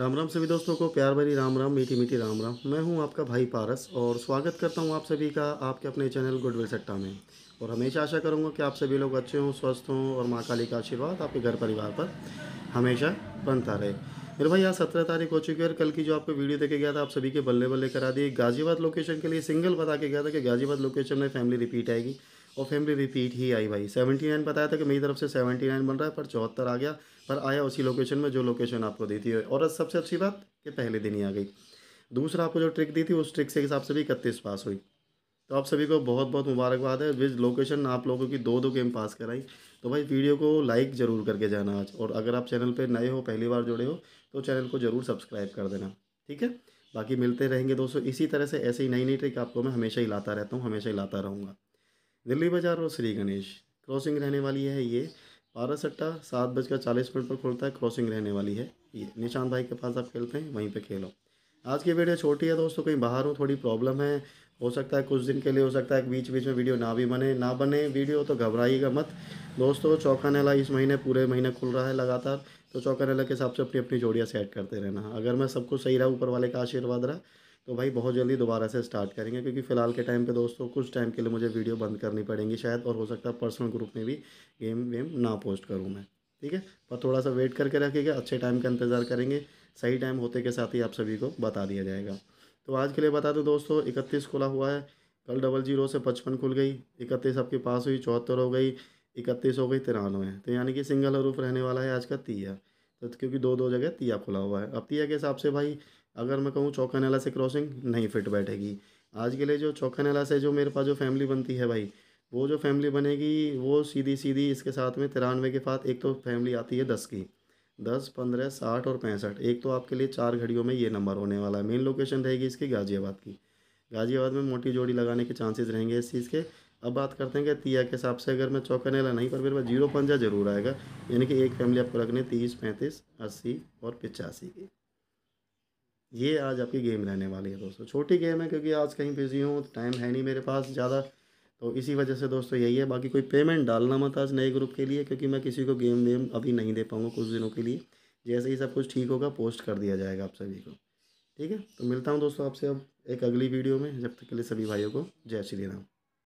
राम राम सभी दोस्तों को प्यार भरी राम राम मीठी मीठी राम राम मैं हूं आपका भाई पारस और स्वागत करता हूं आप सभी का आपके अपने चैनल गुडविल सट्टा में और हमेशा आशा करूंगा कि आप सभी लोग अच्छे हों स्वस्थ हों और माँ काली का आशीर्वाद आपके घर परिवार पर हमेशा बनता रहे मेरे भाई आज सत्रह तारीख हो चुकी है और कल की जो आपको वीडियो देखे गया था आप सभी के बल्ले बल्ले करा दिए गाज़ियाबाद लोकेशन के लिए सिंगल बता के गया था कि गाज़ियाबाद लोकेशन में फैमिली रिपीट आएगी और फैमिली रिपीट ही आई भाई सेवेंटी नाइन बताया था कि मेरी तरफ से सेवेंटी नाइन बन रहा है पर चौहत्तर आ गया पर आया उसी लोकेशन में जो लोकेशन आपको दी थी और सबसे अच्छी बात कि पहले दिन ही आ गई दूसरा आपको जो ट्रिक दी थी उस ट्रिक से हिसाब से भी इकतीस पास हुई तो आप सभी को बहुत बहुत मुबारकबाद है विज लोकेशन आप लोगों की दो दो गेम पास कराई तो भाई वीडियो को लाइक ज़रूर करके जाना आज और अगर आप चैनल पर नए हो पहली बार जुड़े हो तो चैनल को ज़रूर सब्सक्राइब कर देना ठीक है बाकी मिलते रहेंगे दोस्तों इसी तरह से ऐसे ही नई नई ट्रिक आपको मैं हमेशा ही लाता रहता हूँ हमेशा ही लाता रहूँगा दिल्ली बाजार और श्री गणेश क्रॉसिंग रहने वाली है ये बारह सट्टा सात बजकर चालीस मिनट पर खुलता है क्रॉसिंग रहने वाली है ये निशान भाई के पास आप खेलते हैं वहीं पे खेलो आज की वीडियो छोटी है दोस्तों कहीं बाहर हो थोड़ी प्रॉब्लम है हो सकता है कुछ दिन के लिए हो सकता है बीच बीच में वीडियो ना भी बने ना बने वीडियो तो घबराइएगा मत दोस्तों चौका नाला इस महीने पूरे महीने खुल रहा है लगातार तो चौका नाला के हिसाब से अपनी अपनी जोड़ियाँ सेट करते रहना अगर मैं सब कुछ सही रहा ऊपर वाले का आशीर्वाद रहा तो भाई बहुत जल्दी दोबारा से स्टार्ट करेंगे क्योंकि फ़िलहाल के टाइम पे दोस्तों कुछ टाइम के लिए मुझे वीडियो बंद करनी पड़ेंगी शायद और हो सकता है पर्सनल ग्रुप में भी गेम वेम ना पोस्ट करूँ मैं ठीक है पर थोड़ा सा वेट करके रखेगा अच्छे टाइम का इंतज़ार करेंगे सही टाइम होते के साथ ही आप सभी को बता दिया जाएगा तो आज के लिए बता दूँ दोस्तों इकतीस खुला हुआ है कल डबल जीरो से पचपन खुल गई इकतीस आपके पास हुई चौहत्तर हो गई इकतीस हो गई तिरानवे तो यानी कि सिंगल हरूफ रहने वाला है आज का तिया तो क्योंकि दो दो जगह तिया खुला हुआ है अब तिया के हिसाब से भाई अगर मैं कहूँ चौका नाला से क्रॉसिंग नहीं फिट बैठेगी आज के लिए जो चौका नाला से जो मेरे पास जो फैमिली बनती है भाई वो जो फैमिली बनेगी वो सीधी सीधी इसके साथ में तिरानवे के साथ एक तो फैमिली आती है दस की दस पंद्रह साठ और पैंसठ एक तो आपके लिए चार घड़ियों में ये नंबर होने वाला है मेन लोकेशन रहेगी इसकी गाज़ियाबाद की गाज़ियाबाद में मोटी जोड़ी लगाने के चांसेस रहेंगे इस चीज़ के अब बात करते हैं कि तिया के हिसाब से अगर मैं चौका नाला नहीं पर मेरे पास जीरो पंजा जरूर आएगा यानी कि एक फैमिली आपको रखने तीस पैंतीस अस्सी और पिचासी की ये आज आपकी गेम रहने वाली है दोस्तों छोटी गेम है क्योंकि आज कहीं बिजी हूँ टाइम है नहीं मेरे पास ज़्यादा तो इसी वजह से दोस्तों यही है बाकी कोई पेमेंट डालना मत आज नए ग्रुप के लिए क्योंकि मैं किसी को गेम वेम अभी नहीं दे पाऊँगा कुछ दिनों के लिए जैसे ही सब कुछ ठीक होगा पोस्ट कर दिया जाएगा आप सभी को ठीक है तो मिलता हूँ दोस्तों आपसे अब एक अगली वीडियो में जब तक के लिए सभी भाइयों को जय श्री राम